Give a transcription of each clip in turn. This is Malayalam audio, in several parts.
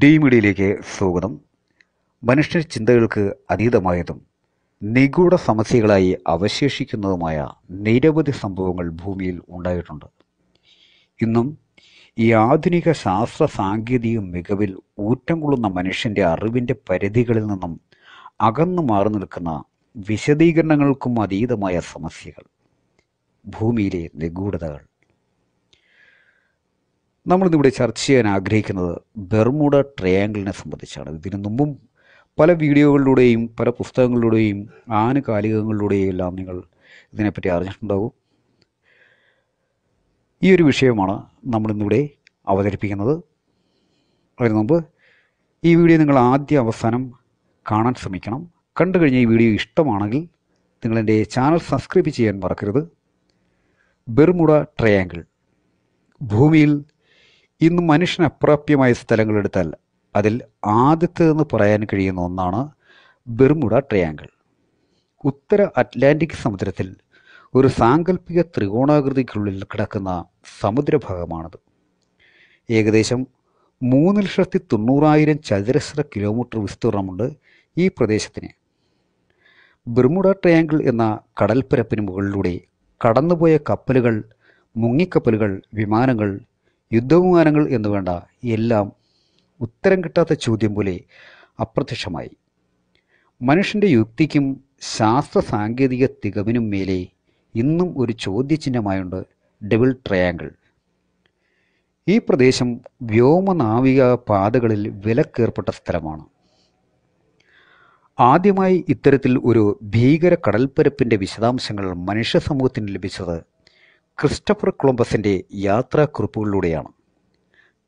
ഡി മീഡിയയിലേക്ക് സ്വാഗതം മനുഷ്യ ചിന്തകൾക്ക് അതീതമായതും നിഗൂഢ സമസ്യകളായി അവശേഷിക്കുന്നതുമായ നിരവധി സംഭവങ്ങൾ ഭൂമിയിൽ ഉണ്ടായിട്ടുണ്ട് ഇന്നും ഈ ആധുനിക ശാസ്ത്ര സാങ്കേതിക മികവിൽ ഊറ്റം കൊള്ളുന്ന മനുഷ്യൻ്റെ അറിവിൻ്റെ പരിധികളിൽ നിന്നും അകന്നു മാറി നിൽക്കുന്ന വിശദീകരണങ്ങൾക്കും അതീതമായ സമസ്യകൾ ഭൂമിയിലെ നിഗൂഢതകൾ നമ്മളിന്നിവിടെ ചർച്ച ചെയ്യാൻ ആഗ്രഹിക്കുന്നത് ബെർമുഡ ട്രയാങ്കിളിനെ സംബന്ധിച്ചാണ് ഇതിന് മുമ്പും പല വീഡിയോകളിലൂടെയും പല പുസ്തകങ്ങളിലൂടെയും ആനുകാലികങ്ങളിലൂടെയും എല്ലാം നിങ്ങൾ ഇതിനെപ്പറ്റി അറിഞ്ഞിട്ടുണ്ടാകും ഈ ഒരു വിഷയമാണ് നമ്മളിന്നിവിടെ അവതരിപ്പിക്കുന്നത് അതിന് മുമ്പ് ഈ വീഡിയോ നിങ്ങൾ ആദ്യ അവസാനം കാണാൻ ശ്രമിക്കണം കണ്ടു കഴിഞ്ഞ ഈ വീഡിയോ ഇഷ്ടമാണെങ്കിൽ നിങ്ങളെൻ്റെ ചാനൽ സബ്സ്ക്രൈബ് ചെയ്യാൻ മറക്കരുത് ബെർമുഡ ട്രയാങ്കിൾ ഭൂമിയിൽ ഇന്ന് മനുഷ്യന് അപ്രാപ്യമായ സ്ഥലങ്ങളെടുത്താൽ അതിൽ ആദ്യത്തേന്ന് പറയാൻ കഴിയുന്ന ഒന്നാണ് ബെർമുഡ ട്രയാങ്കിൾ ഉത്തര അറ്റ്ലാന്റിക് സമുദ്രത്തിൽ ഒരു സാങ്കല്പിക ത്രികോണാകൃതിക്കുള്ളിൽ കിടക്കുന്ന സമുദ്രഭാഗമാണത് ഏകദേശം മൂന്ന് ലക്ഷത്തി തൊണ്ണൂറായിരം ചതുരശ്ര കിലോമീറ്റർ വിസ്തീർണമുണ്ട് ഈ പ്രദേശത്തിന് ബെർമുഡ ട്രയാങ്കിൾ എന്ന കടൽപ്പരപ്പിന് മുകളിലൂടെ കടന്നുപോയ കപ്പലുകൾ മുങ്ങിക്കപ്പലുകൾ വിമാനങ്ങൾ യുദ്ധവിമാനങ്ങൾ എന്ന് വേണ്ട എല്ലാം ഉത്തരം കിട്ടാത്ത ചോദ്യം പോലെ അപ്രത്യക്ഷമായി മനുഷ്യൻ്റെ യുക്തിക്കും ശാസ്ത്ര സാങ്കേതിക തികവിനും മേലെ ഇന്നും ഒരു ചോദ്യചിഹ്നമായുണ്ട് ഡബിൾ ട്രയാങ്കിൾ ഈ പ്രദേശം വ്യോമനാവിക പാതകളിൽ വിലക്കേർപ്പെട്ട സ്ഥലമാണ് ആദ്യമായി ഇത്തരത്തിൽ ഒരു ഭീകര കടൽപ്പരപ്പിൻ്റെ വിശദാംശങ്ങൾ മനുഷ്യ സമൂഹത്തിന് ലഭിച്ചത് ക്രിസ്റ്റഫർ കൊളംബസിൻ്റെ യാത്രാക്കുറിപ്പുകളിലൂടെയാണ്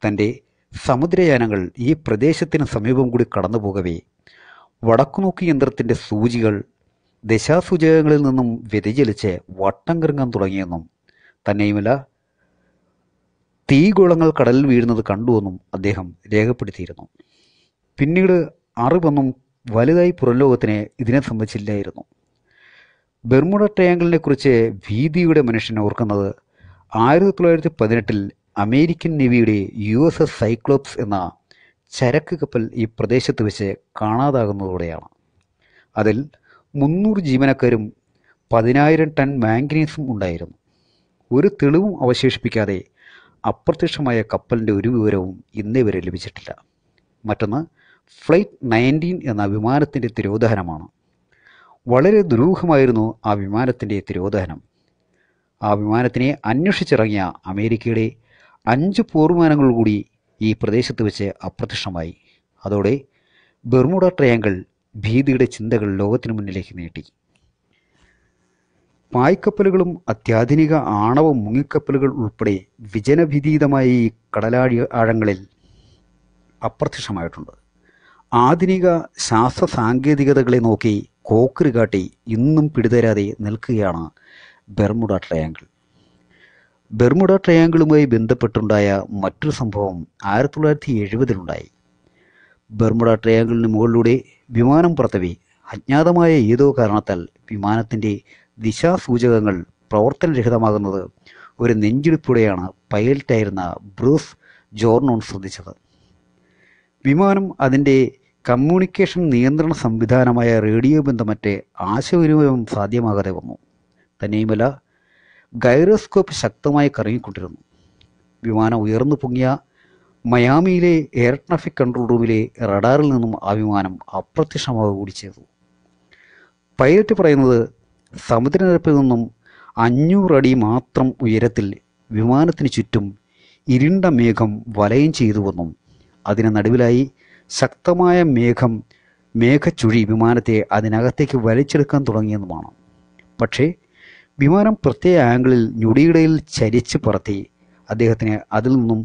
തൻ്റെ സമുദ്രയാനങ്ങൾ ഈ പ്രദേശത്തിന് സമീപം കൂടി കടന്നുപോകവേ വടക്കുനോക്കി യന്ത്രത്തിൻ്റെ സൂചികൾ ദശാസൂചകങ്ങളിൽ നിന്നും വ്യതിചലിച്ച് വട്ടം കറങ്ങാൻ തുടങ്ങിയെന്നും തന്നെയുമല്ല തീഗോളങ്ങൾ കടലിൽ വീഴുന്നത് കണ്ടുവെന്നും അദ്ദേഹം രേഖപ്പെടുത്തിയിരുന്നു പിന്നീട് അറിവൊന്നും വലുതായി പുറംലോകത്തിന് ഇതിനെ സംബന്ധിച്ചില്ലായിരുന്നു ബെർമുഡ ട്രയാങ്കിളിനെ കുറിച്ച് ഭീതിയുടെ മനുഷ്യൻ ഓർക്കുന്നത് ആയിരത്തി തൊള്ളായിരത്തി പതിനെട്ടിൽ അമേരിക്കൻ നേവിയുടെ യു എസ് എസ് സൈക്ലോപ്സ് എന്ന ചരക്ക് കപ്പൽ ഈ പ്രദേശത്ത് വെച്ച് കാണാതാകുന്നതോടെയാണ് അതിൽ മുന്നൂറ് ജീവനക്കാരും പതിനായിരം ടൺ മാംഗനീസും ഉണ്ടായിരുന്നു ഒരു തെളിവും അവശേഷിപ്പിക്കാതെ അപ്രത്യക്ഷമായ കപ്പലിൻ്റെ ഒരു വിവരവും ഇന്നേ വരെ ലഭിച്ചിട്ടില്ല മറ്റൊന്ന് ഫ്ലൈറ്റ് നയൻറ്റീൻ എന്ന വിമാനത്തിൻ്റെ തിരോധാനമാണ് വളരെ ദുരൂഹമായിരുന്നു ആ വിമാനത്തിൻ്റെ തിരോധാനം ആ വിമാനത്തിനെ അന്വേഷിച്ചിറങ്ങിയ അമേരിക്കയുടെ അഞ്ച് പോർവിമാനങ്ങൾ കൂടി ഈ പ്രദേശത്ത് വെച്ച് അപ്രത്യക്ഷമായി അതോടെ ബെർമുഡ ട്രയാങ്കിൾ ഭീതിയുടെ ചിന്തകൾ ലോകത്തിനു മുന്നിലേക്ക് നീട്ടി പായ്ക്കപ്പലുകളും അത്യാധുനിക ആണവ മുങ്ങിക്കപ്പലുകൾ ഉൾപ്പെടെ വിജനഭിതീതമായ ഈ കടലാഴി ആഴങ്ങളിൽ അപ്രത്യക്ഷമായിട്ടുണ്ട് ആധുനിക ശാസ്ത്ര സാങ്കേതികതകളെ നോക്കി കോക്കറി കാട്ടി ഇന്നും പിടിതരാതെ നിൽക്കുകയാണ് ബെർമുഡ ട്രയാങ്കിൾ ബെർമുഡ ട്രയാങ്കിളുമായി ബന്ധപ്പെട്ടുണ്ടായ മറ്റൊരു സംഭവം ആയിരത്തി തൊള്ളായിരത്തി എഴുപതിലുണ്ടായി ബെർമുഡ ട്രയാങ്കിളിന് മുകളിലൂടെ വിമാനം പുറത്തവി അജ്ഞാതമായ ഏതോ കാരണത്താൽ വിമാനത്തിൻ്റെ ദിശാസൂചകങ്ങൾ പ്രവർത്തനരഹിതമാകുന്നത് ഒരു നെഞ്ചിടിപ്പോടെയാണ് പൈലറ്റായിരുന്ന ബ്രൂസ് ജോർണോൺ ശ്രദ്ധിച്ചത് വിമാനം അതിൻ്റെ കമ്മ്യൂണിക്കേഷൻ നിയന്ത്രണ സംവിധാനമായ റേഡിയോ ബന്ധമറ്റേ ആശയവിനിമയം സാധ്യമാകാതെ വന്നു തന്നെയുമല്ല ഗൈറോസ്കോപ്പ് ശക്തമായി കറങ്ങിക്കൊണ്ടിരുന്നു വിമാനം ഉയർന്നു പൊങ്ങിയ മയാമിയിലെ എയർ ട്രാഫിക് കൺട്രോൾ റൂമിലെ റഡാറിൽ നിന്നും ആ വിമാനം അപ്രത്യക്ഷമാവുക കൂടി ചെയ്തു പൈലറ്റ് പറയുന്നത് സമുദ്രനിരപ്പിൽ നിന്നും അടി മാത്രം ഉയരത്തിൽ വിമാനത്തിന് ചുറ്റും ഇരുണ്ട മേഘം വലയം ചെയ്തുവെന്നും അതിന് നടുവിലായി ശക്തമായ മേഘം മേഘച്ചുഴി വിമാനത്തെ അതിനകത്തേക്ക് വലിച്ചെടുക്കാൻ തുടങ്ങിയെന്നുമാണ് പക്ഷേ വിമാനം പ്രത്യേക ആംഗിളിൽ ഞൊടിയിടയിൽ ചരിച്ച് പറത്തി അദ്ദേഹത്തിന് അതിൽ നിന്നും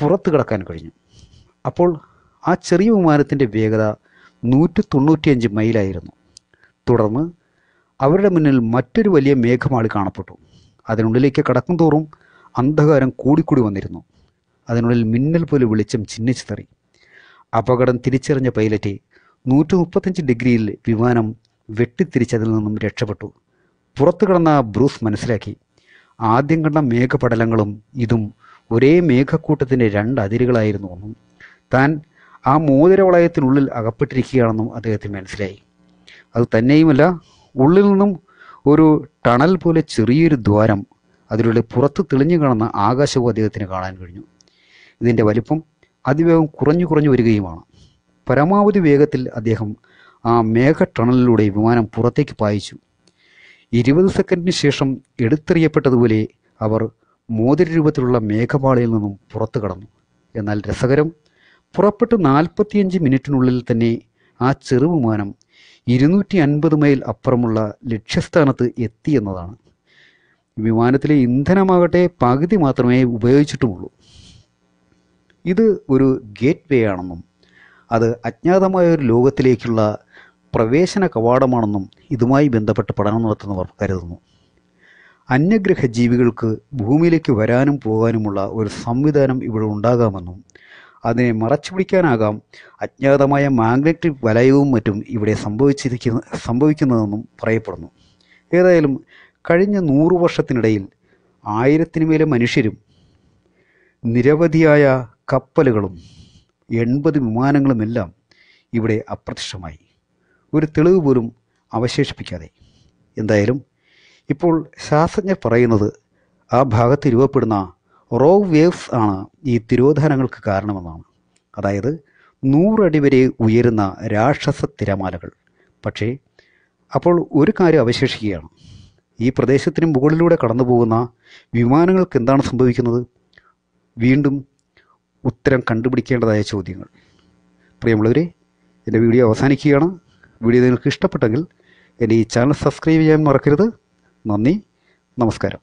പുറത്തു കിടക്കാൻ കഴിഞ്ഞു അപ്പോൾ ആ ചെറിയ വിമാനത്തിൻ്റെ വേഗത നൂറ്റി തൊണ്ണൂറ്റിയഞ്ച് മൈലായിരുന്നു തുടർന്ന് അവരുടെ മുന്നിൽ മറ്റൊരു വലിയ മേഘമാളി കാണപ്പെട്ടു അതിനുള്ളിലേക്ക് കടക്കും തോറും അന്ധകാരം കൂടിക്കൂടി വന്നിരുന്നു അതിനുള്ളിൽ മിന്നൽ പോലെ വെളിച്ചം ചിഹ്നിച്ചു തെറി അപകടം തിരിച്ചറിഞ്ഞ പൈലറ്റ് നൂറ്റി മുപ്പത്തഞ്ച് ഡിഗ്രിയിൽ വിമാനം വെട്ടിത്തിരിച്ചതിൽ നിന്നും രക്ഷപ്പെട്ടു പുറത്തു കിടന്ന ബ്രൂസ് മനസ്സിലാക്കി ആദ്യം കണ്ട മേഘപടലങ്ങളും ഇതും ഒരേ മേഘക്കൂട്ടത്തിൻ്റെ രണ്ട് അതിരുകളായിരുന്നു എന്നും താൻ ആ മോതിരവളയത്തിനുള്ളിൽ അകപ്പെട്ടിരിക്കുകയാണെന്നും അദ്ദേഹത്തിന് മനസ്സിലായി അത് തന്നെയുമല്ല ഉള്ളിൽ നിന്നും ഒരു ടണൽ പോലെ ചെറിയൊരു ദ്വാരം അതിലൂടെ പുറത്ത് തെളിഞ്ഞു കാണുന്ന ആകാശവും അദ്ദേഹത്തിന് കാണാൻ കഴിഞ്ഞു ഇതിൻ്റെ വലിപ്പം അതിവേഗം കുറഞ്ഞു കുറഞ്ഞു വരികയുമാണ് പരമാവധി വേഗത്തിൽ അദ്ദേഹം ആ മേഘ ടണലിലൂടെ വിമാനം പുറത്തേക്ക് പായിച്ചു ഇരുപത് സെക്കൻഡിന് ശേഷം എടുത്തെറിയപ്പെട്ടതുപോലെ അവർ മോതിര രൂപത്തിലുള്ള മേഘപാളയിൽ നിന്നും പുറത്തു കടന്നു എന്നാൽ രസകരം പുറപ്പെട്ട് നാൽപ്പത്തിയഞ്ച് മിനിറ്റിനുള്ളിൽ തന്നെ ആ ചെറുവിമാനം ഇരുന്നൂറ്റി അൻപത് മൈൽ അപ്പുറമുള്ള ലക്ഷ്യസ്ഥാനത്ത് എത്തി എന്നതാണ് വിമാനത്തിലെ ഇന്ധനമാകട്ടെ പകുതി മാത്രമേ ഉപയോഗിച്ചിട്ടുമുള്ളൂ ഇത് ഒരു ഗേറ്റ് വേ ആണെന്നും അത് അജ്ഞാതമായ ഒരു ലോകത്തിലേക്കുള്ള പ്രവേശന കവാടമാണെന്നും ഇതുമായി ബന്ധപ്പെട്ട് പഠനം നടത്തുന്നവർ കരുതുന്നു അന്യഗ്രഹ ജീവികൾക്ക് ഭൂമിയിലേക്ക് വരാനും പോകാനുമുള്ള ഒരു സംവിധാനം ഇവിടെ ഉണ്ടാകാമെന്നും അതിനെ മറച്ചു പിടിക്കാനാകാം അജ്ഞാതമായ മാഗ്നറ്റിക് വലയവും മറ്റും ഇവിടെ സംഭവിച്ചിരിക്കുന്ന സംഭവിക്കുന്നതെന്നും പറയപ്പെടുന്നു ഏതായാലും കഴിഞ്ഞ നൂറു വർഷത്തിനിടയിൽ ആയിരത്തിനുമേലെ മനുഷ്യരും നിരവധിയായ കപ്പലുകളും എൺപത് വിമാനങ്ങളുമെല്ലാം ഇവിടെ അപ്രത്യക്ഷമായി ഒരു തെളിവ് പോലും അവശേഷിപ്പിക്കാതെ എന്തായാലും ഇപ്പോൾ ശാസ്ത്രജ്ഞർ പറയുന്നത് ആ ഭാഗത്ത് രൂപപ്പെടുന്ന റോ വേവ്സ് ആണ് ഈ തിരോധാനങ്ങൾക്ക് കാരണമെന്നാണ് അതായത് നൂറടി വരെ ഉയരുന്ന രാക്ഷസ തിരമാലകൾ പക്ഷേ അപ്പോൾ ഒരു കാര്യം അവശേഷിക്കുകയാണ് ഈ പ്രദേശത്തിന് മുകളിലൂടെ കടന്നു പോകുന്ന വിമാനങ്ങൾക്ക് എന്താണ് സംഭവിക്കുന്നത് വീണ്ടും ഉത്തരം കണ്ടുപിടിക്കേണ്ടതായ ചോദ്യങ്ങൾ പ്രിയമുള്ളവരെ എൻ്റെ വീഡിയോ അവസാനിക്കുകയാണ് വീഡിയോ നിങ്ങൾക്ക് ഇഷ്ടപ്പെട്ടെങ്കിൽ എൻ്റെ ഈ ചാനൽ സബ്സ്ക്രൈബ് ചെയ്യാൻ മറക്കരുത് നന്ദി നമസ്കാരം